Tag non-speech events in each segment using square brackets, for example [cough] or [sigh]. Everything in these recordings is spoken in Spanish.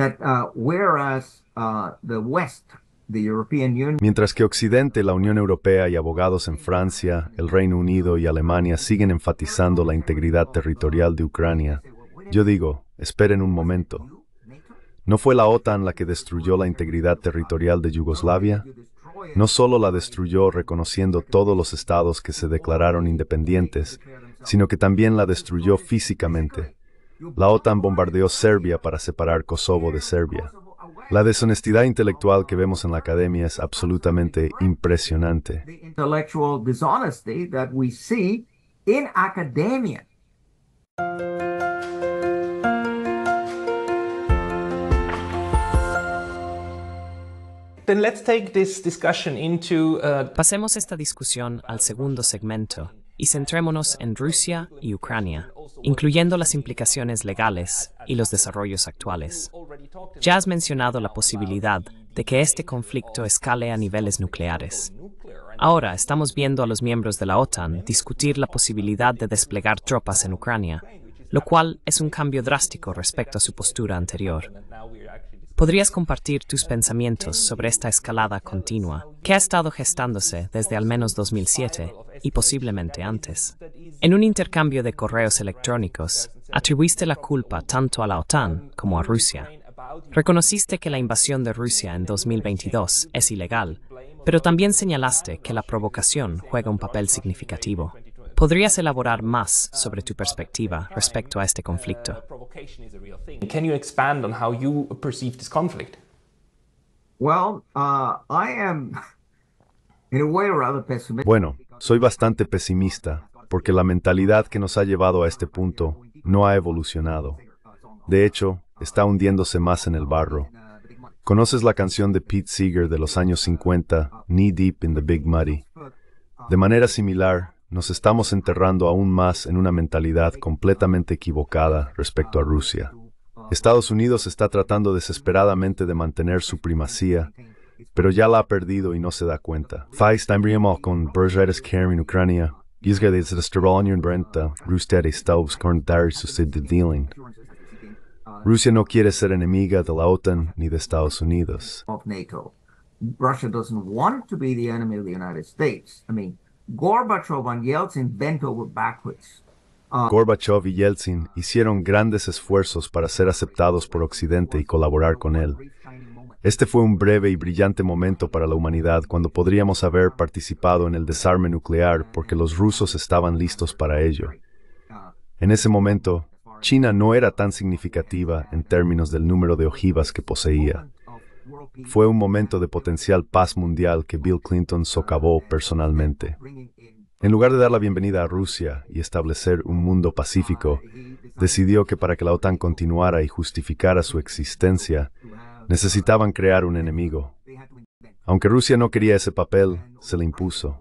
Uh, uh, Mientras que Occidente, la Unión Europea y abogados en Francia, el Reino Unido y Alemania siguen enfatizando la integridad territorial de Ucrania, yo digo, esperen un momento. ¿No fue la OTAN la que destruyó la integridad territorial de Yugoslavia? No solo la destruyó reconociendo todos los estados que se declararon independientes, sino que también la destruyó físicamente. La OTAN bombardeó Serbia para separar Kosovo de Serbia. La deshonestidad intelectual que vemos en la academia es absolutamente impresionante. Pasemos esta discusión al segundo segmento, y centrémonos en Rusia y Ucrania, incluyendo las implicaciones legales y los desarrollos actuales. Ya has mencionado la posibilidad de que este conflicto escale a niveles nucleares. Ahora estamos viendo a los miembros de la OTAN discutir la posibilidad de desplegar tropas en Ucrania, lo cual es un cambio drástico respecto a su postura anterior. ¿Podrías compartir tus pensamientos sobre esta escalada continua que ha estado gestándose desde al menos 2007 y posiblemente antes? En un intercambio de correos electrónicos, atribuiste la culpa tanto a la OTAN como a Rusia. Reconociste que la invasión de Rusia en 2022 es ilegal, pero también señalaste que la provocación juega un papel significativo. ¿Podrías elaborar más sobre tu perspectiva respecto a este conflicto? Uh, bueno, soy bastante pesimista porque la mentalidad que nos ha llevado a este punto no ha evolucionado. De hecho, está hundiéndose más en el barro. ¿Conoces la canción de Pete Seeger de los años 50, Knee Deep in the Big Muddy? De manera similar, nos estamos enterrando aún más en una mentalidad completamente equivocada respecto a Rusia. Estados Unidos está tratando desesperadamente de mantener su primacía, pero ya la ha perdido y no se da cuenta. con en Ucrania. Rusia no quiere ser enemiga de la OTAN ni de Estados Unidos. Russia doesn't want to be the enemy of the United States. I Gorbachev Yeltsin uh, y Yeltsin hicieron grandes esfuerzos para ser aceptados por Occidente y colaborar con él. Este fue un breve y brillante momento para la humanidad cuando podríamos haber participado en el desarme nuclear porque los rusos estaban listos para ello. En ese momento, China no era tan significativa en términos del número de ojivas que poseía. Fue un momento de potencial paz mundial que Bill Clinton socavó personalmente. En lugar de dar la bienvenida a Rusia y establecer un mundo pacífico, decidió que para que la OTAN continuara y justificara su existencia, necesitaban crear un enemigo. Aunque Rusia no quería ese papel, se le impuso.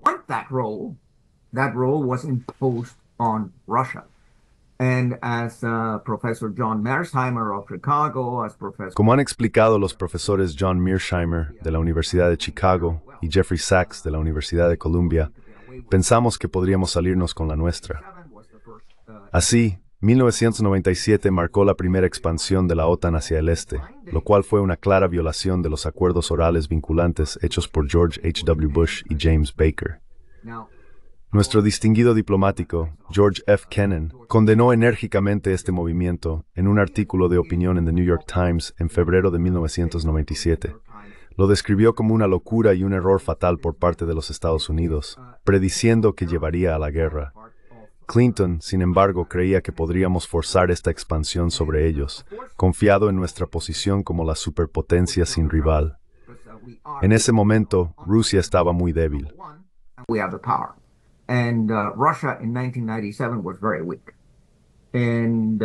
As, uh, Como han explicado los profesores John Mearsheimer de la Universidad de Chicago y Jeffrey Sachs de la Universidad de Columbia, pensamos que podríamos salirnos con la nuestra. Así, 1997 marcó la primera expansión de la OTAN hacia el este, lo cual fue una clara violación de los acuerdos orales vinculantes hechos por George H. W. Bush y James Baker. Nuestro distinguido diplomático, George F. Kennan, condenó enérgicamente este movimiento en un artículo de opinión en The New York Times en febrero de 1997. Lo describió como una locura y un error fatal por parte de los Estados Unidos, prediciendo que llevaría a la guerra. Clinton, sin embargo, creía que podríamos forzar esta expansión sobre ellos, confiado en nuestra posición como la superpotencia sin rival. En ese momento, Rusia estaba muy débil. And uh, Russia in 1997 was very weak. Um,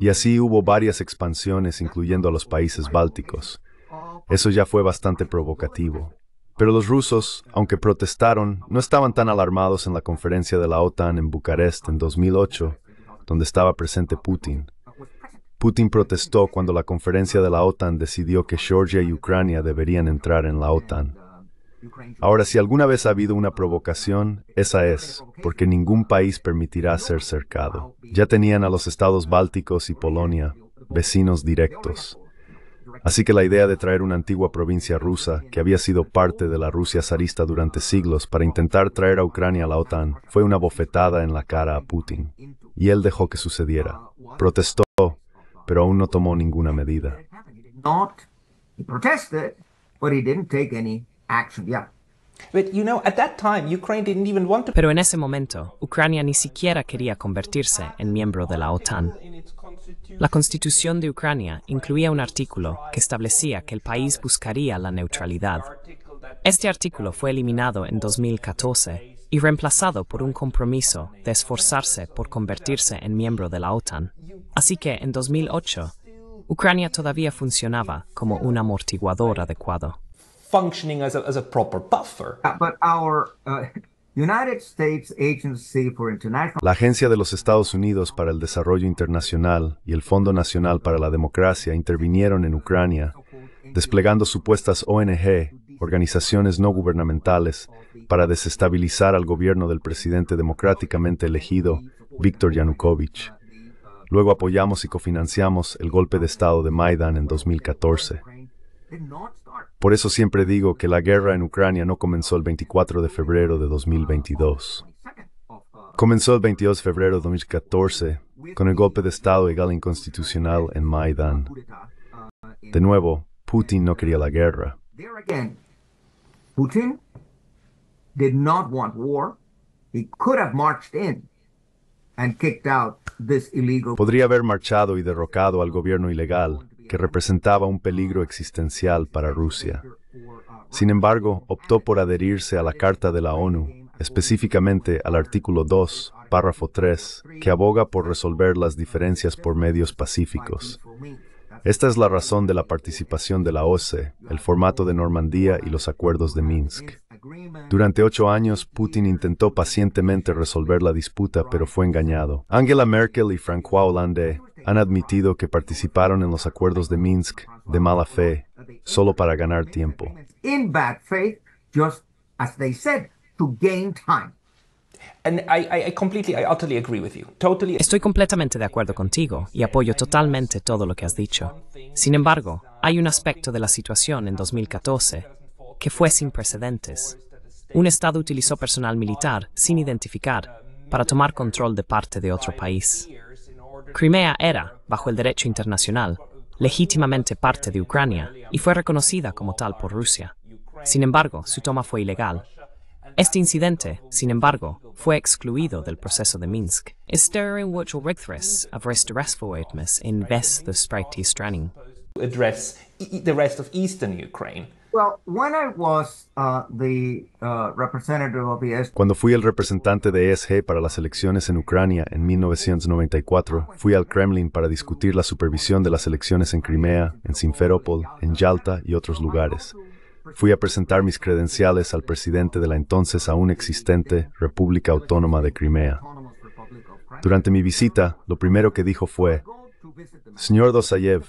y así hubo varias expansiones, incluyendo a los países bálticos. Eso ya fue bastante provocativo. Pero los rusos, aunque protestaron, no estaban tan alarmados en la conferencia de la OTAN en Bucarest en 2008, donde estaba presente Putin. Putin protestó cuando la conferencia de la OTAN decidió que Georgia y Ucrania deberían entrar en la OTAN. Ahora, si alguna vez ha habido una provocación, esa es, porque ningún país permitirá ser cercado. Ya tenían a los estados bálticos y Polonia, vecinos directos. Así que la idea de traer una antigua provincia rusa, que había sido parte de la Rusia zarista durante siglos, para intentar traer a Ucrania a la OTAN, fue una bofetada en la cara a Putin. Y él dejó que sucediera. Protestó, pero aún no tomó ninguna medida. Pero en ese momento, Ucrania ni siquiera quería convertirse en miembro de la OTAN. La constitución de Ucrania incluía un artículo que establecía que el país buscaría la neutralidad. Este artículo fue eliminado en 2014 y reemplazado por un compromiso de esforzarse por convertirse en miembro de la OTAN. Así que en 2008, Ucrania todavía funcionaba como un amortiguador adecuado buffer. La Agencia de los Estados Unidos para el Desarrollo Internacional y el Fondo Nacional para la Democracia intervinieron en Ucrania, desplegando supuestas ONG, organizaciones no gubernamentales, para desestabilizar al gobierno del presidente democráticamente elegido, Viktor Yanukovych. Luego apoyamos y cofinanciamos el golpe de Estado de Maidan en 2014. Por eso siempre digo que la guerra en Ucrania no comenzó el 24 de febrero de 2022. Comenzó el 22 de febrero de 2014 con el golpe de Estado legal inconstitucional en Maidan. De nuevo, Putin no quería la guerra. Podría haber marchado y derrocado al gobierno ilegal que representaba un peligro existencial para Rusia. Sin embargo, optó por adherirse a la Carta de la ONU, específicamente al artículo 2, párrafo 3, que aboga por resolver las diferencias por medios pacíficos. Esta es la razón de la participación de la OSCE, el formato de Normandía y los acuerdos de Minsk. Durante ocho años, Putin intentó pacientemente resolver la disputa, pero fue engañado. Angela Merkel y Francois Hollande han admitido que participaron en los acuerdos de Minsk de mala fe, solo para ganar tiempo. Estoy completamente de acuerdo contigo y apoyo totalmente todo lo que has dicho. Sin embargo, hay un aspecto de la situación en 2014 que fue sin precedentes. Un Estado utilizó personal militar sin identificar para tomar control de parte de otro país. Crimea era, bajo el derecho internacional, legítimamente parte de Ucrania y fue reconocida como tal por Rusia. Sin embargo, su toma fue ilegal. Este incidente, sin embargo, fue excluido del proceso de Minsk. Cuando fui el representante de ESG para las elecciones en Ucrania en 1994, fui al Kremlin para discutir la supervisión de las elecciones en Crimea, en Sinferopol, en Yalta y otros lugares. Fui a presentar mis credenciales al presidente de la entonces aún existente República Autónoma de Crimea. Durante mi visita, lo primero que dijo fue, Señor Dosayev,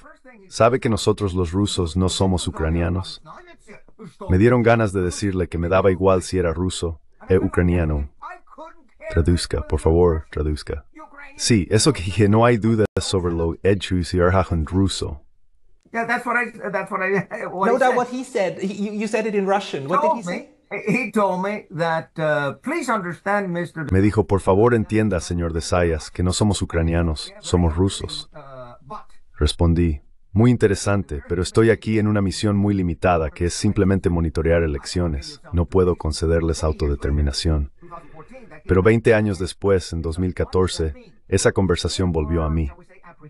¿sabe que nosotros los rusos no somos ucranianos? [laughs] Me dieron ganas de decirle que me daba igual si era ruso o e ucraniano. Traduzca, por favor, traduzca. Sí, eso que, dije, no hay dudas sobre lo hecho ruso. no, what me Me dijo, por favor entienda, señor de Sayas, que no somos ucranianos, somos rusos. Uh, Respondí, muy interesante, pero estoy aquí en una misión muy limitada que es simplemente monitorear elecciones. No puedo concederles autodeterminación. Pero 20 años después, en 2014, esa conversación volvió a mí.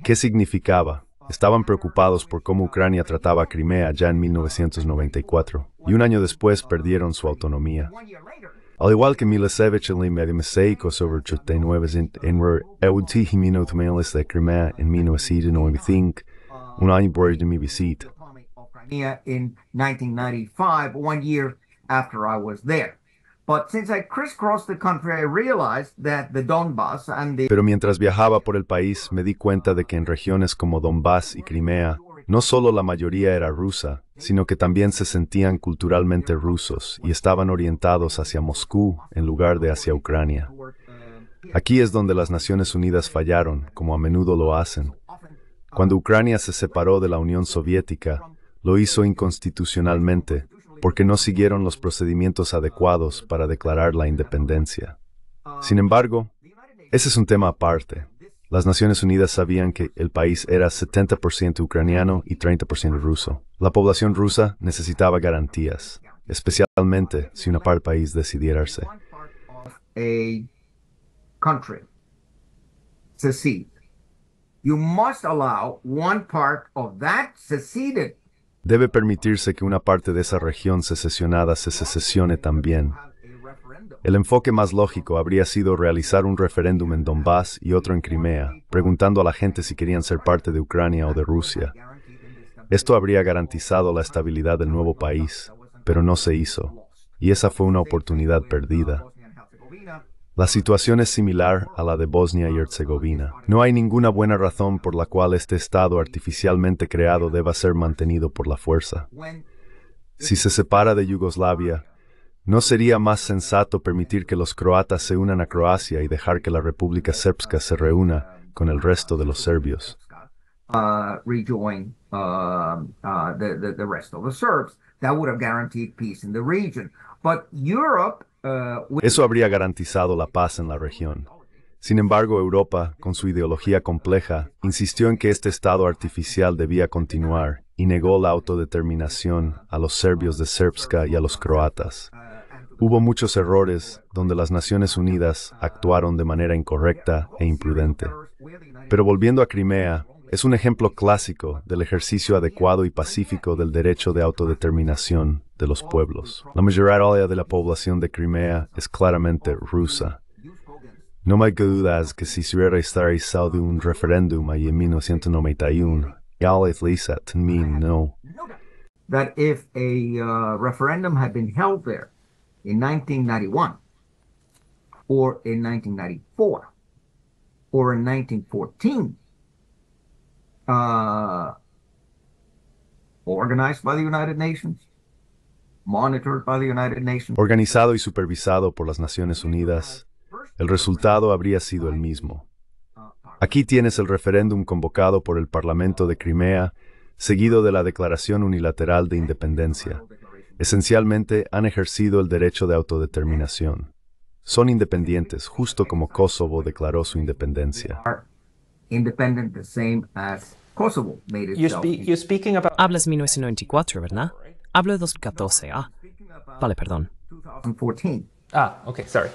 ¿Qué significaba? Estaban preocupados por cómo Ucrania trataba a Crimea ya en 1994, y un año después perdieron su autonomía. Al igual que Milosevic en sobre en un Pero mientras viajaba por el país, me di cuenta de que en regiones como Donbass y Crimea, no solo la mayoría era rusa, sino que también se sentían culturalmente rusos y estaban orientados hacia Moscú en lugar de hacia Ucrania. Aquí es donde las Naciones Unidas fallaron, como a menudo lo hacen, cuando Ucrania se separó de la Unión Soviética, lo hizo inconstitucionalmente porque no siguieron los procedimientos adecuados para declarar la independencia. Sin embargo, ese es un tema aparte. Las Naciones Unidas sabían que el país era 70% ucraniano y 30% ruso. La población rusa necesitaba garantías, especialmente si una parte del país decidiera irse. Debe permitirse que una parte de esa región secesionada se secesione también. El enfoque más lógico habría sido realizar un referéndum en Donbass y otro en Crimea, preguntando a la gente si querían ser parte de Ucrania o de Rusia. Esto habría garantizado la estabilidad del nuevo país, pero no se hizo, y esa fue una oportunidad perdida. La situación es similar a la de Bosnia y Herzegovina. No hay ninguna buena razón por la cual este Estado artificialmente creado deba ser mantenido por la fuerza. Si se separa de Yugoslavia, ¿no sería más sensato permitir que los croatas se unan a Croacia y dejar que la República Srpska se reúna con el resto de los serbios? Uh, rejoin uh, uh, rest of the Serbs. That would have guaranteed peace in the region. But Europe Uh, Eso habría garantizado la paz en la región. Sin embargo, Europa, con su ideología compleja, insistió en que este Estado artificial debía continuar y negó la autodeterminación a los serbios de Srpska y a los croatas. Hubo muchos errores donde las Naciones Unidas actuaron de manera incorrecta e imprudente. Pero volviendo a Crimea, es un ejemplo clásico del ejercicio adecuado y pacífico del derecho de autodeterminación de los pueblos. La mayoría de la población de Crimea es claramente rusa. No hay dudas que si se hubiera realizado un referéndum en 1991, jag läser att no. That if a uh, referendum had been held there in 1991, or in 1994, or in 1914, uh, organized by the United Nations, organizado y supervisado por las Naciones Unidas, el resultado habría sido el mismo. Aquí tienes el referéndum convocado por el Parlamento de Crimea, seguido de la Declaración Unilateral de Independencia. Esencialmente han ejercido el derecho de autodeterminación. Son independientes, justo como Kosovo declaró su independencia. Hablas 1994, ¿verdad? Hablo de 2014. Ah, vale, perdón. Ah, ok, sorry.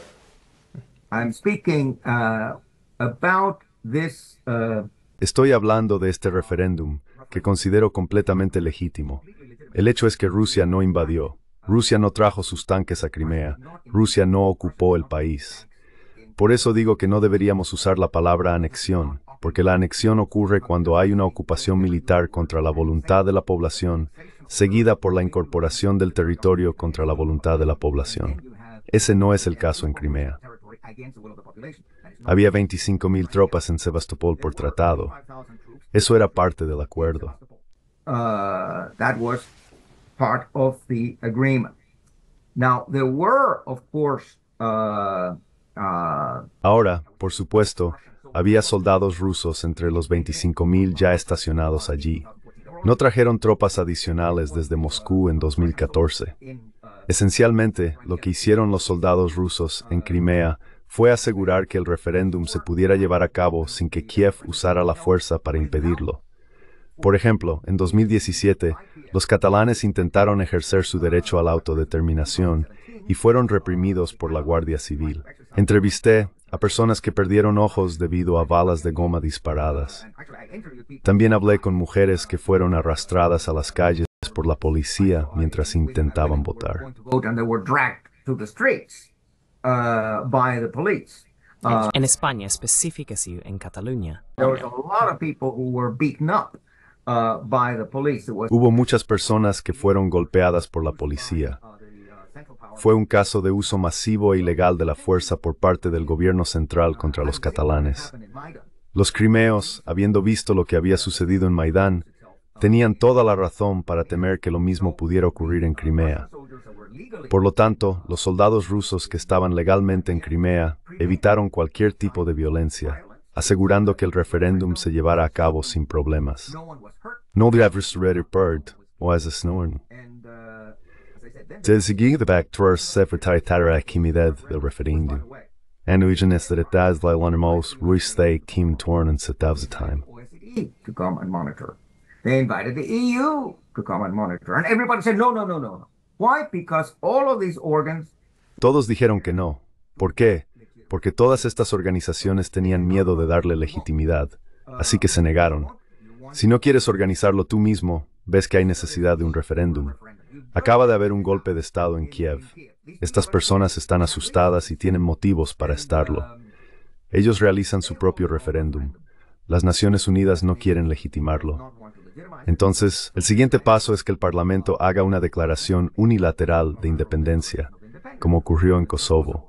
Uh, uh, Estoy hablando de este referéndum que considero completamente legítimo. El hecho es que Rusia no invadió, Rusia no trajo sus tanques a Crimea, Rusia no ocupó el país. Por eso digo que no deberíamos usar la palabra anexión porque la anexión ocurre cuando hay una ocupación militar contra la voluntad de la población, seguida por la incorporación del territorio contra la voluntad de la población. Ese no es el caso en Crimea. Había 25.000 tropas en Sebastopol por tratado. Eso era parte del acuerdo. Ahora, por supuesto, había soldados rusos entre los 25.000 ya estacionados allí. No trajeron tropas adicionales desde Moscú en 2014. Esencialmente, lo que hicieron los soldados rusos en Crimea fue asegurar que el referéndum se pudiera llevar a cabo sin que Kiev usara la fuerza para impedirlo. Por ejemplo, en 2017, los catalanes intentaron ejercer su derecho a la autodeterminación y fueron reprimidos por la Guardia Civil. Entrevisté a personas que perdieron ojos debido a balas de goma disparadas. También hablé con mujeres que fueron arrastradas a las calles por la policía mientras intentaban votar. En, España, específicamente en Cataluña. Uh, Hubo muchas personas que fueron golpeadas por la policía fue un caso de uso masivo e ilegal de la fuerza por parte del gobierno central contra los catalanes. Los crimeos, habiendo visto lo que había sucedido en Maidán, tenían toda la razón para temer que lo mismo pudiera ocurrir en Crimea. Por lo tanto, los soldados rusos que estaban legalmente en Crimea evitaron cualquier tipo de violencia, asegurando que el referéndum se llevara a cabo sin problemas. Desde de Tezgīgdabēk tver sefertai tarā kimidēd the referīndi. Enduigenes that it does lai lanimos ruistei kim torn and satavs a time. To come and monitor. They invited the EU to come and monitor. And everybody said, no, no, no, no. Why? Because all of these organs... Todos dijeron que no. ¿Por qué? Porque todas estas organizaciones tenían miedo de darle legitimidad, así que se negaron. Si no quieres organizarlo tú mismo, ves que hay necesidad de un referéndum. Acaba de haber un golpe de Estado en Kiev. Estas personas están asustadas y tienen motivos para estarlo. Ellos realizan su propio referéndum. Las Naciones Unidas no quieren legitimarlo. Entonces, el siguiente paso es que el Parlamento haga una declaración unilateral de independencia, como ocurrió en Kosovo.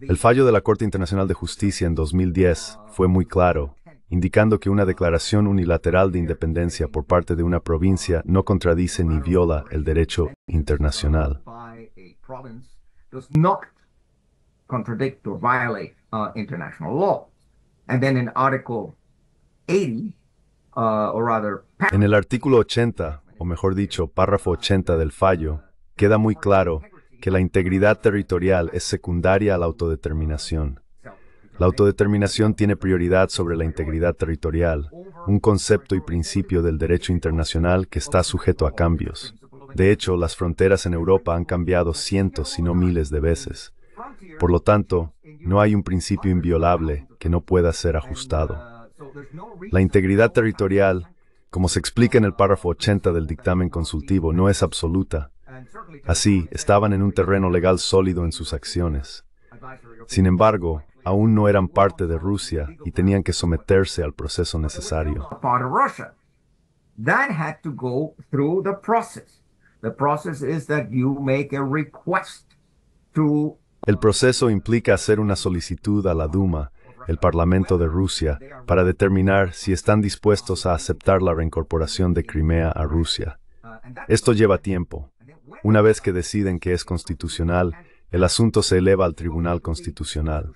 El fallo de la Corte Internacional de Justicia en 2010 fue muy claro indicando que una declaración unilateral de independencia por parte de una provincia no contradice ni viola el derecho internacional. en el artículo 80, o mejor dicho, párrafo 80 del fallo, queda muy claro que la integridad territorial es secundaria a la autodeterminación. La autodeterminación tiene prioridad sobre la integridad territorial, un concepto y principio del derecho internacional que está sujeto a cambios. De hecho, las fronteras en Europa han cambiado cientos, si no miles de veces. Por lo tanto, no hay un principio inviolable que no pueda ser ajustado. La integridad territorial, como se explica en el párrafo 80 del dictamen consultivo, no es absoluta. Así, estaban en un terreno legal sólido en sus acciones. Sin embargo, aún no eran parte de Rusia y tenían que someterse al proceso necesario. el proceso implica hacer una solicitud a la Duma, el Parlamento de Rusia, para determinar si están dispuestos a aceptar la reincorporación de Crimea a Rusia. Esto lleva tiempo. Una vez que deciden que es constitucional, el asunto se eleva al Tribunal Constitucional.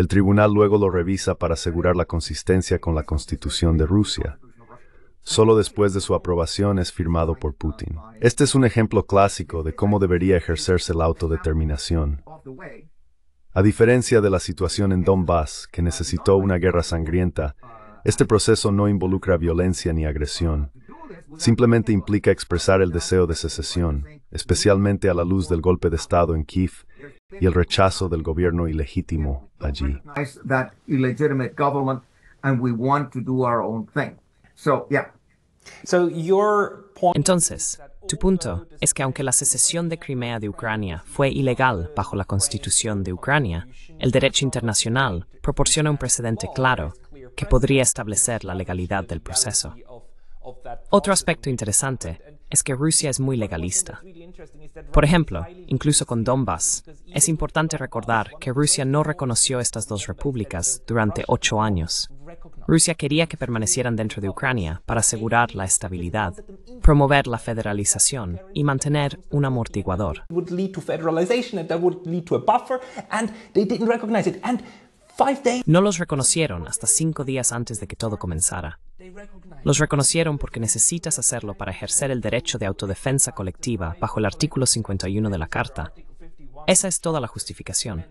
El tribunal luego lo revisa para asegurar la consistencia con la Constitución de Rusia. Solo después de su aprobación es firmado por Putin. Este es un ejemplo clásico de cómo debería ejercerse la autodeterminación. A diferencia de la situación en Donbass, que necesitó una guerra sangrienta, este proceso no involucra violencia ni agresión. Simplemente implica expresar el deseo de secesión, especialmente a la luz del golpe de Estado en Kiev y el rechazo del gobierno ilegítimo allí. Entonces, tu punto es que aunque la secesión de Crimea de Ucrania fue ilegal bajo la constitución de Ucrania, el derecho internacional proporciona un precedente claro que podría establecer la legalidad del proceso. Otro aspecto interesante es que Rusia es muy legalista. Por ejemplo, incluso con Donbass, es importante recordar que Rusia no reconoció estas dos repúblicas durante ocho años. Rusia quería que permanecieran dentro de Ucrania para asegurar la estabilidad, promover la federalización y mantener un amortiguador. No los reconocieron hasta cinco días antes de que todo comenzara. Los reconocieron porque necesitas hacerlo para ejercer el derecho de autodefensa colectiva bajo el artículo 51 de la Carta. Esa es toda la justificación.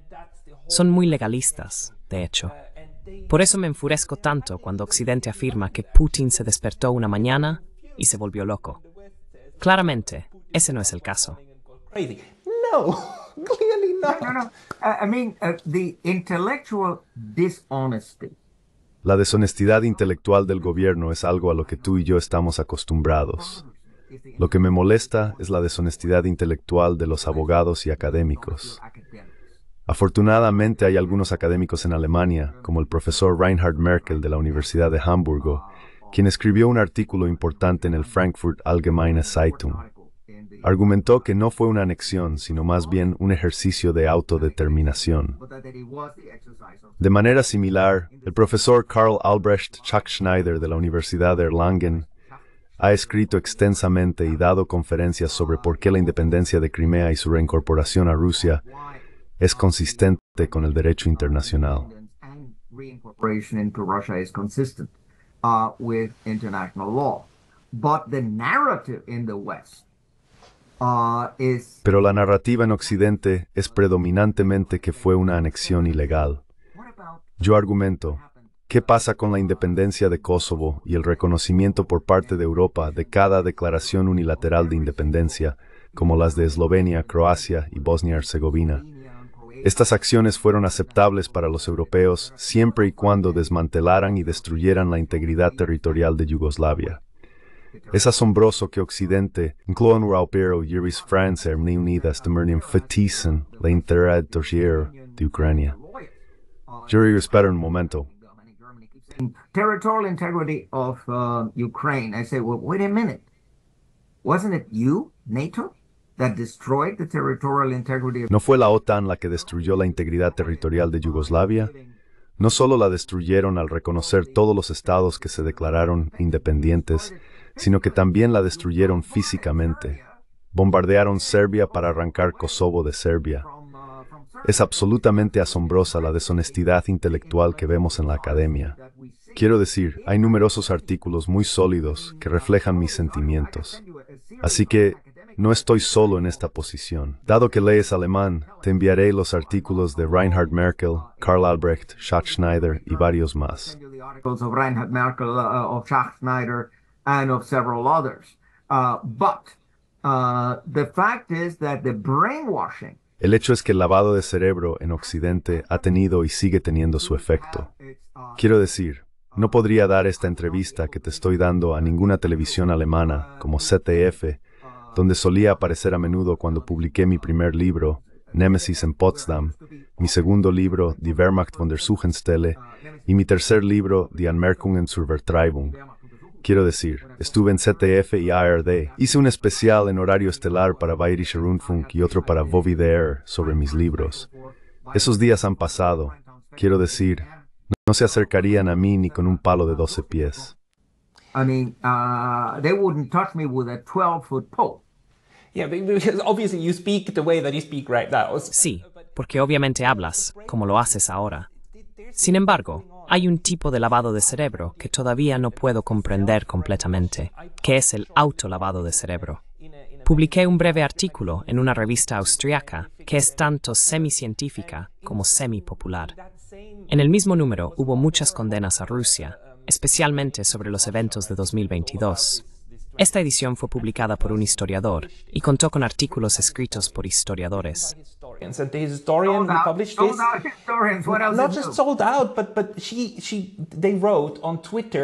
Son muy legalistas, de hecho. Por eso me enfurezco tanto cuando Occidente afirma que Putin se despertó una mañana y se volvió loco. Claramente, ese no es el caso. No, [laughs] No, no. Uh, la deshonestidad intelectual del gobierno es algo a lo que tú y yo estamos acostumbrados. Lo que me molesta es la deshonestidad intelectual de los abogados y académicos. Afortunadamente hay algunos académicos en Alemania, como el profesor Reinhard Merkel de la Universidad de Hamburgo, quien escribió un artículo importante en el Frankfurt Allgemeine Zeitung. Argumentó que no fue una anexión, sino más bien un ejercicio de autodeterminación. De manera similar, el profesor Karl Albrecht Chuck Schneider de la Universidad de Erlangen ha escrito extensamente y dado conferencias sobre por qué la independencia de Crimea y su reincorporación a Rusia es consistente con el derecho internacional. Ah, But the narrative in the West Ah, Pero la narrativa en Occidente es predominantemente que fue una anexión ilegal. Yo argumento, ¿qué pasa con la independencia de Kosovo y el reconocimiento por parte de Europa de cada declaración unilateral de independencia, como las de Eslovenia, Croacia y Bosnia-Herzegovina? Estas acciones fueron aceptables para los europeos siempre y cuando desmantelaran y destruyeran la integridad territorial de Yugoslavia. Es asombroso que Occidente, incluso en y France, Francia, reunidas de Mernium Fetisen, la integridad dossier de Ucrania. Yuri, espera un momento. Territorial integrity of uh, Ukraine. I say, wait a minute. Wasn't it you, NATO, that destroyed territorial integrity ¿No fue la OTAN la que destruyó la integridad territorial de Yugoslavia? No solo la destruyeron al reconocer todos los estados que se declararon independientes, sino que también la destruyeron físicamente. Bombardearon Serbia para arrancar Kosovo de Serbia. Es absolutamente asombrosa la deshonestidad intelectual que vemos en la academia. Quiero decir, hay numerosos artículos muy sólidos que reflejan mis sentimientos. Así que no estoy solo en esta posición. Dado que lees alemán, te enviaré los artículos de Reinhard Merkel, Karl Albrecht, Schach y varios más el hecho es que el lavado de cerebro en Occidente ha tenido y sigue teniendo su efecto. Quiero decir, no podría dar esta entrevista que te estoy dando a ninguna televisión alemana como CTF, donde solía aparecer a menudo cuando publiqué mi primer libro, Nemesis en Potsdam, mi segundo libro, Die Wehrmacht von der Suchenstelle, y mi tercer libro, Die Anmerkungen zur Vertreibung. Quiero decir, estuve en CTF y IRD, hice un especial en horario estelar para Bayerischer Rundfunk y otro para Bobby Dare sobre mis libros. Esos días han pasado. Quiero decir, no se acercarían a mí ni con un palo de 12 pies. Sí, porque obviamente hablas como lo haces ahora. Sin embargo, hay un tipo de lavado de cerebro que todavía no puedo comprender completamente, que es el autolavado de cerebro. Publiqué un breve artículo en una revista austriaca que es tanto semicientífica como semipopular. En el mismo número hubo muchas condenas a Rusia, especialmente sobre los eventos de 2022. Esta edición fue publicada por un historiador y contó con artículos escritos por historiadores.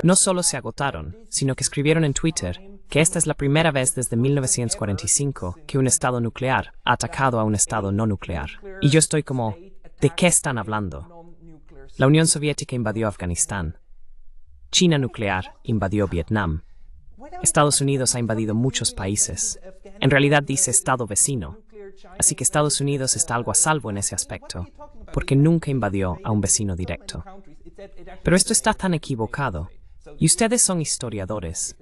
No solo se agotaron, sino que escribieron en Twitter que esta es la primera vez desde 1945 que un estado nuclear ha atacado a un estado no nuclear. Y yo estoy como, ¿de qué están hablando? La Unión Soviética invadió Afganistán. China nuclear invadió Vietnam. Estados Unidos ha invadido muchos países. En realidad dice Estado vecino. Así que Estados Unidos está algo a salvo en ese aspecto, porque nunca invadió a un vecino directo. Pero esto está tan equivocado. Y ustedes son historiadores.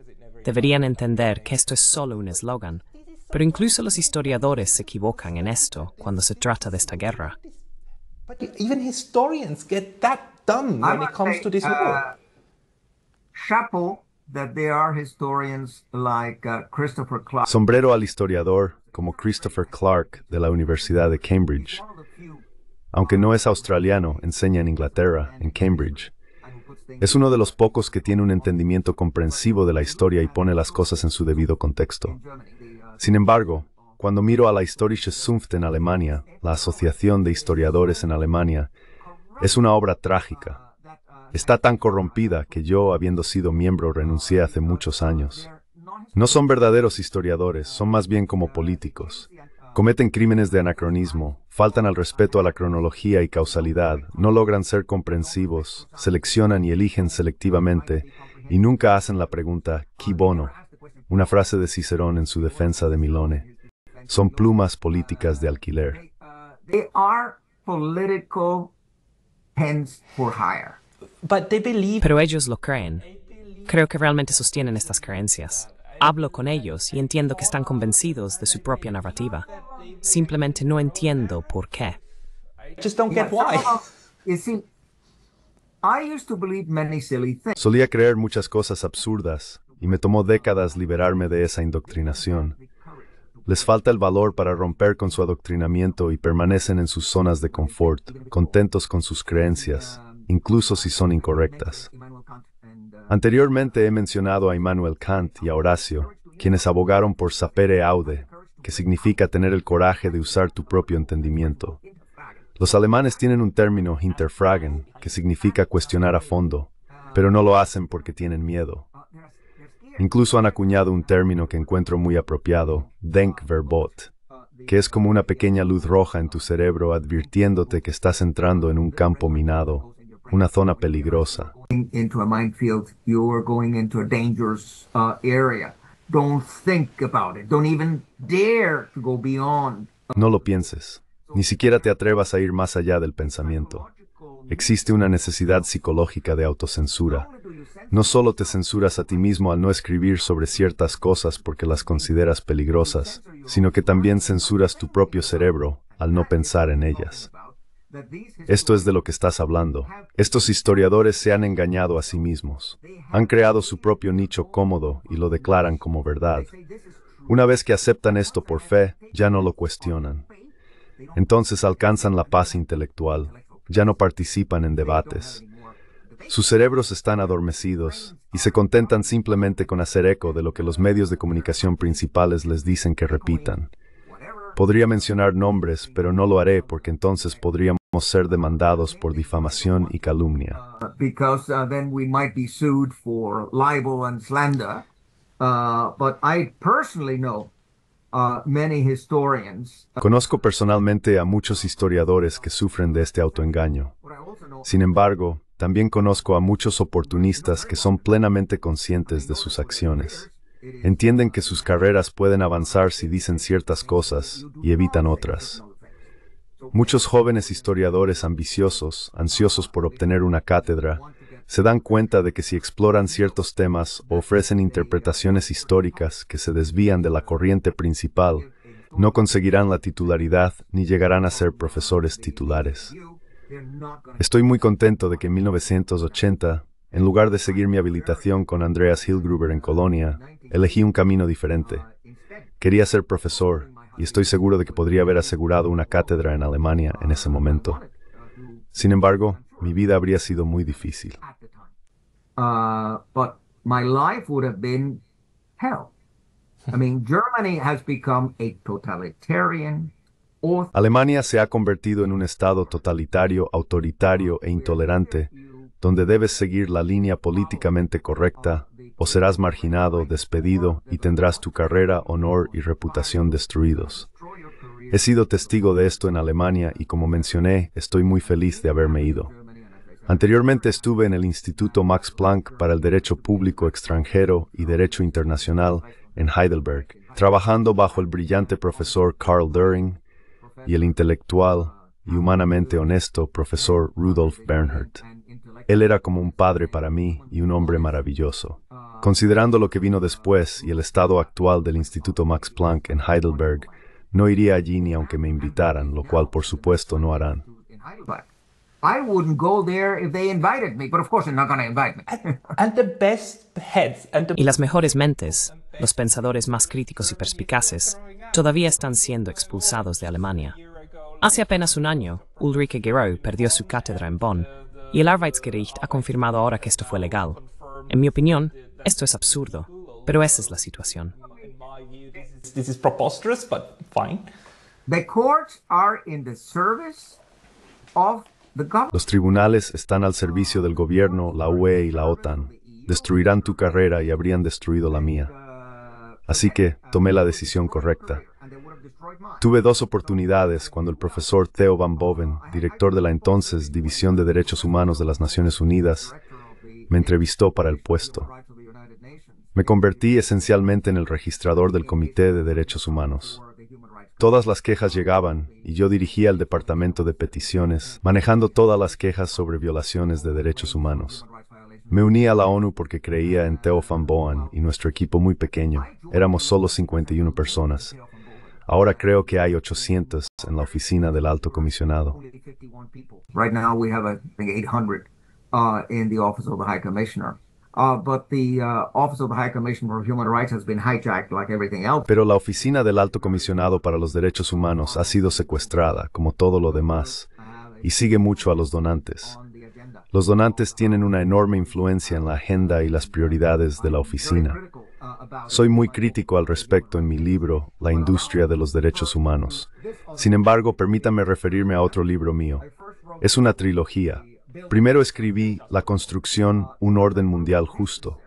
Deberían entender que esto es solo un eslogan. Pero incluso los historiadores se equivocan en esto cuando se trata de esta guerra. Uh, Sombrero al historiador como Christopher Clark de la Universidad de Cambridge. Aunque no es australiano, enseña en Inglaterra, en Cambridge. Es uno de los pocos que tiene un entendimiento comprensivo de la historia y pone las cosas en su debido contexto. Sin embargo, cuando miro a la Historische Zunft en Alemania, la Asociación de Historiadores en Alemania, es una obra trágica, Está tan corrompida que yo, habiendo sido miembro, renuncié hace muchos años. No son verdaderos historiadores, son más bien como políticos. Cometen crímenes de anacronismo, faltan al respeto a la cronología y causalidad, no logran ser comprensivos, seleccionan y eligen selectivamente, y nunca hacen la pregunta ¿qué bono?», una frase de Cicerón en su defensa de Milone. Son plumas políticas de alquiler. Pero ellos lo creen. Creo que realmente sostienen estas creencias. Hablo con ellos y entiendo que están convencidos de su propia narrativa. Simplemente no entiendo por qué. Solía creer muchas cosas absurdas y me tomó décadas liberarme de esa indoctrinación. Les falta el valor para romper con su adoctrinamiento y permanecen en sus zonas de confort, contentos con sus creencias, incluso si son incorrectas. Anteriormente he mencionado a Immanuel Kant y a Horacio, quienes abogaron por sapere aude, que significa tener el coraje de usar tu propio entendimiento. Los alemanes tienen un término hinterfragen, que significa cuestionar a fondo, pero no lo hacen porque tienen miedo. Incluso han acuñado un término que encuentro muy apropiado, denkverbot, que es como una pequeña luz roja en tu cerebro advirtiéndote que estás entrando en un campo minado una zona peligrosa. No lo pienses. Ni siquiera te atrevas a ir más allá del pensamiento. Existe una necesidad psicológica de autocensura. No solo te censuras a ti mismo al no escribir sobre ciertas cosas porque las consideras peligrosas, sino que también censuras tu propio cerebro al no pensar en ellas. Esto es de lo que estás hablando. Estos historiadores se han engañado a sí mismos. Han creado su propio nicho cómodo y lo declaran como verdad. Una vez que aceptan esto por fe, ya no lo cuestionan. Entonces alcanzan la paz intelectual. Ya no participan en debates. Sus cerebros están adormecidos y se contentan simplemente con hacer eco de lo que los medios de comunicación principales les dicen que repitan. Podría mencionar nombres, pero no lo haré porque entonces podríamos ser demandados por difamación y calumnia. Conozco personalmente a muchos historiadores que sufren de este autoengaño. Sin embargo, también conozco a muchos oportunistas que son plenamente conscientes de sus acciones. Entienden que sus carreras pueden avanzar si dicen ciertas cosas y evitan otras. Muchos jóvenes historiadores ambiciosos, ansiosos por obtener una cátedra, se dan cuenta de que si exploran ciertos temas o ofrecen interpretaciones históricas que se desvían de la corriente principal, no conseguirán la titularidad ni llegarán a ser profesores titulares. Estoy muy contento de que en 1980, en lugar de seguir mi habilitación con Andreas Hilgruber en Colonia, elegí un camino diferente. Quería ser profesor y estoy seguro de que podría haber asegurado una cátedra en Alemania en ese momento. Sin embargo, mi vida habría sido muy difícil. Alemania se ha convertido en un Estado totalitario, autoritario e intolerante, donde debes seguir la línea políticamente correcta, o serás marginado, despedido, y tendrás tu carrera, honor y reputación destruidos. He sido testigo de esto en Alemania y como mencioné, estoy muy feliz de haberme ido. Anteriormente estuve en el Instituto Max Planck para el Derecho Público Extranjero y Derecho Internacional en Heidelberg, trabajando bajo el brillante profesor Karl Döring y el intelectual y humanamente honesto profesor Rudolf Bernhardt. Él era como un padre para mí y un hombre maravilloso. Considerando lo que vino después y el estado actual del Instituto Max Planck en Heidelberg, no iría allí ni aunque me invitaran, lo cual por supuesto no harán. Y las mejores mentes, los pensadores más críticos y perspicaces, todavía están siendo expulsados de Alemania. Hace apenas un año, Ulrike Guerrero perdió su cátedra en Bonn, y el Arbeitsgericht ha confirmado ahora que esto fue legal. En mi opinión, esto es absurdo, pero esa es la situación. Los tribunales están al servicio del gobierno, la UE y la OTAN. Destruirán tu carrera y habrían destruido la mía. Así que tomé la decisión correcta. Tuve dos oportunidades cuando el profesor Theo Van Boven, director de la entonces División de Derechos Humanos de las Naciones Unidas, me entrevistó para el puesto. Me convertí esencialmente en el registrador del Comité de Derechos Humanos. Todas las quejas llegaban y yo dirigía el Departamento de Peticiones, manejando todas las quejas sobre violaciones de derechos humanos. Me uní a la ONU porque creía en Theo Van Boven y nuestro equipo muy pequeño. Éramos solo 51 personas. Ahora creo que hay 800 en la oficina del alto comisionado. Pero la oficina del Alto Comisionado para los Derechos Humanos ha sido secuestrada, como todo lo demás, y sigue mucho a los donantes. Los donantes tienen una enorme influencia en la agenda y las prioridades de la oficina. Soy muy crítico al respecto en mi libro, La industria de los derechos humanos. Sin embargo, permítame referirme a otro libro mío. Es una trilogía. Primero escribí La construcción, un orden mundial justo,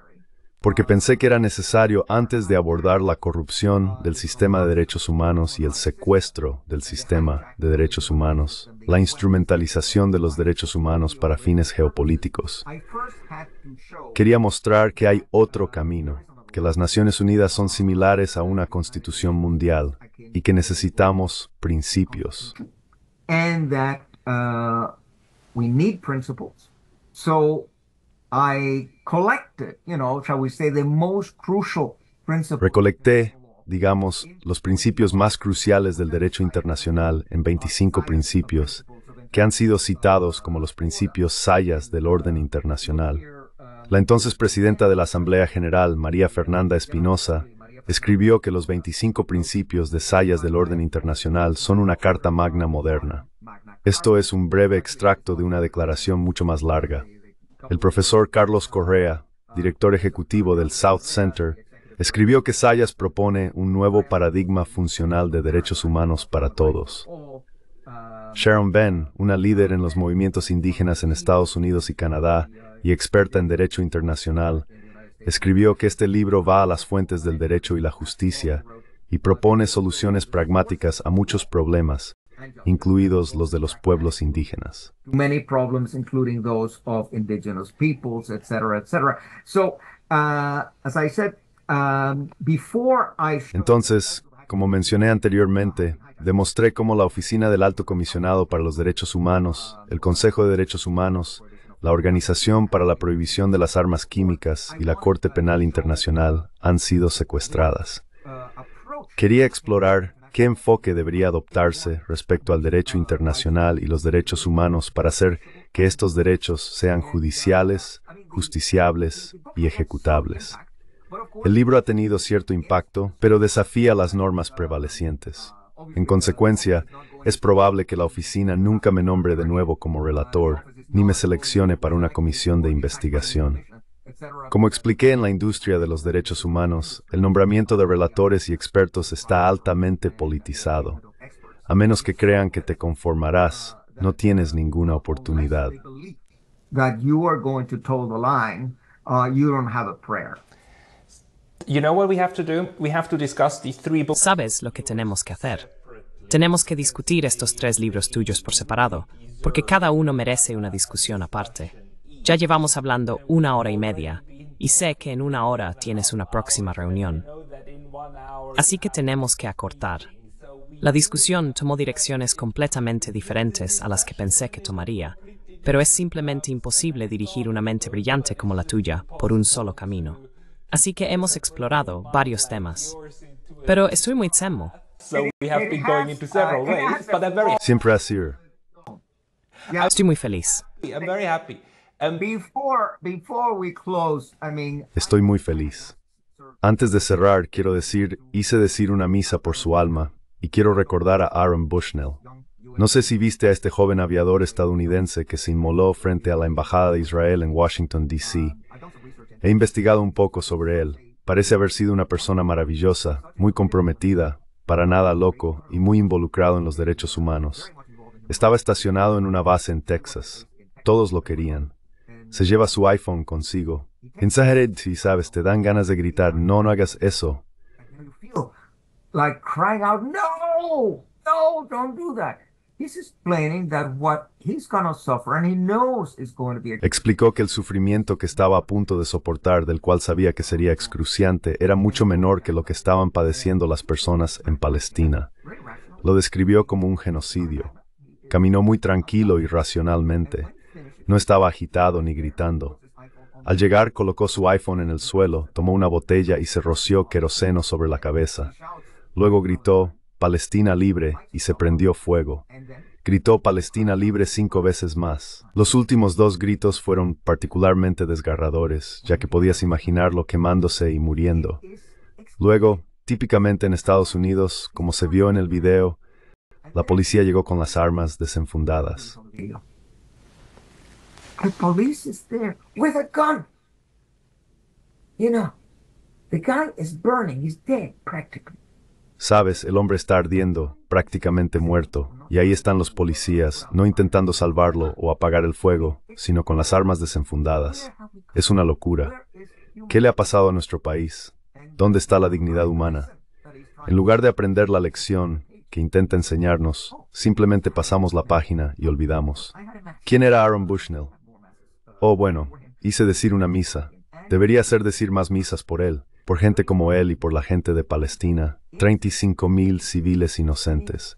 porque pensé que era necesario antes de abordar la corrupción del sistema de derechos humanos y el secuestro del sistema de derechos humanos, la instrumentalización de los derechos humanos para fines geopolíticos. Quería mostrar que hay otro camino, que las Naciones Unidas son similares a una constitución mundial y que necesitamos principios. Recolecté, digamos, los principios más cruciales del derecho internacional en 25 principios que han sido citados como los principios sayas del orden internacional. La entonces presidenta de la Asamblea General, María Fernanda Espinosa, escribió que los 25 principios de Sayas del Orden Internacional son una carta magna moderna. Esto es un breve extracto de una declaración mucho más larga. El profesor Carlos Correa, director ejecutivo del South Center, escribió que Sayas propone un nuevo paradigma funcional de derechos humanos para todos. Sharon Benn, una líder en los movimientos indígenas en Estados Unidos y Canadá, y experta en Derecho Internacional, escribió que este libro va a las fuentes del derecho y la justicia y propone soluciones pragmáticas a muchos problemas, incluidos los de los pueblos indígenas. entonces, como mencioné anteriormente, demostré cómo la Oficina del Alto Comisionado para los Derechos Humanos, el Consejo de Derechos Humanos la Organización para la Prohibición de las Armas Químicas y la Corte Penal Internacional han sido secuestradas. Quería explorar qué enfoque debería adoptarse respecto al derecho internacional y los derechos humanos para hacer que estos derechos sean judiciales, justiciables y ejecutables. El libro ha tenido cierto impacto, pero desafía las normas prevalecientes. En consecuencia, es probable que la oficina nunca me nombre de nuevo como relator ni me seleccione para una comisión de investigación. Como expliqué en la industria de los derechos humanos, el nombramiento de relatores y expertos está altamente politizado. A menos que crean que te conformarás, no tienes ninguna oportunidad. ¿Sabes lo que tenemos que hacer? Tenemos que discutir estos tres libros tuyos por separado, porque cada uno merece una discusión aparte. Ya llevamos hablando una hora y media, y sé que en una hora tienes una próxima reunión. Así que tenemos que acortar. La discusión tomó direcciones completamente diferentes a las que pensé que tomaría, pero es simplemente imposible dirigir una mente brillante como la tuya por un solo camino. Así que hemos explorado varios temas. Pero estoy muy temo So we have been going into several uh, ways, but very Siempre Estoy muy feliz. happy. Um, Estoy muy feliz. Antes de cerrar, quiero decir, hice decir una misa por su alma, y quiero recordar a Aaron Bushnell. No sé si viste a este joven aviador estadounidense que se inmoló frente a la Embajada de Israel en Washington, D.C. He investigado un poco sobre él. Parece haber sido una persona maravillosa, muy comprometida, para nada loco y muy involucrado en los derechos humanos. Estaba estacionado en una base en Texas. Todos lo querían. Se lleva su iPhone consigo. En Sahared, si sabes, te dan ganas de gritar, no, no hagas eso. no, no, Explicó que el sufrimiento que estaba a punto de soportar, del cual sabía que sería excruciante, era mucho menor que lo que estaban padeciendo las personas en Palestina. Lo describió como un genocidio. Caminó muy tranquilo y racionalmente. No estaba agitado ni gritando. Al llegar colocó su iPhone en el suelo, tomó una botella y se roció queroseno sobre la cabeza. Luego gritó, Palestina libre, y se prendió fuego. Gritó Palestina libre cinco veces más. Los últimos dos gritos fueron particularmente desgarradores, ya que podías imaginarlo quemándose y muriendo. Luego, típicamente en Estados Unidos, como se vio en el video, la policía llegó con las armas desenfundadas. You know, the burning, dead Sabes, el hombre está ardiendo, prácticamente muerto, y ahí están los policías, no intentando salvarlo o apagar el fuego, sino con las armas desenfundadas. Es una locura. ¿Qué le ha pasado a nuestro país? ¿Dónde está la dignidad humana? En lugar de aprender la lección que intenta enseñarnos, simplemente pasamos la página y olvidamos. ¿Quién era Aaron Bushnell? Oh, bueno, hice decir una misa. Debería hacer decir más misas por él por gente como él y por la gente de Palestina, 35.000 mm. civiles inocentes.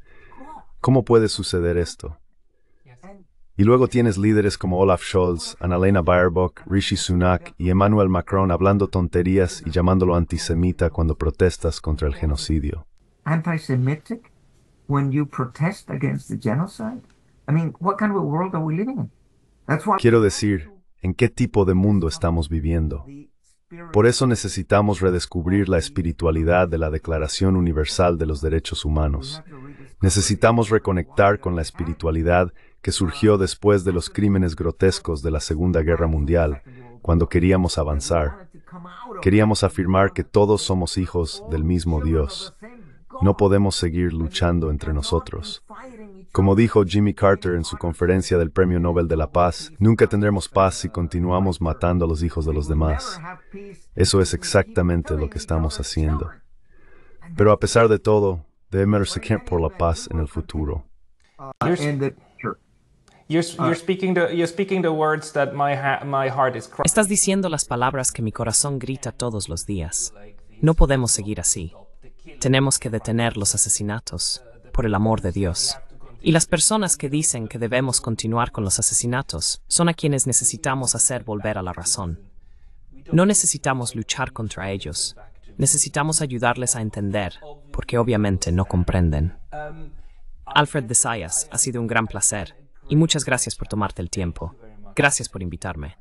¿Cómo puede suceder esto? Y luego tienes líderes como Olaf Scholz, Annalena Baerbock, Rishi Sunak y Emmanuel Macron hablando tonterías y llamándolo antisemita cuando protestas contra el genocidio. Antisemitic when you protest against the genocide? I mean, what kind of world are we living in? Quiero decir, ¿en qué tipo de mundo estamos viviendo? Por eso necesitamos redescubrir la espiritualidad de la Declaración Universal de los Derechos Humanos. Necesitamos reconectar con la espiritualidad que surgió después de los crímenes grotescos de la Segunda Guerra Mundial, cuando queríamos avanzar. Queríamos afirmar que todos somos hijos del mismo Dios. No podemos seguir luchando entre nosotros. Como dijo Jimmy Carter en su conferencia del Premio Nobel de la Paz, nunca tendremos paz si continuamos matando a los hijos de los demás. Eso es exactamente lo que estamos haciendo. Pero a pesar de todo, debemos seguir por la paz en el futuro. Estás diciendo las palabras que mi corazón grita todos los días. No podemos seguir así. Tenemos que detener los asesinatos, por el amor de Dios. Y las personas que dicen que debemos continuar con los asesinatos son a quienes necesitamos hacer volver a la razón. No necesitamos luchar contra ellos, necesitamos ayudarles a entender, porque obviamente no comprenden. Alfred de Sayas, ha sido un gran placer y muchas gracias por tomarte el tiempo. Gracias por invitarme.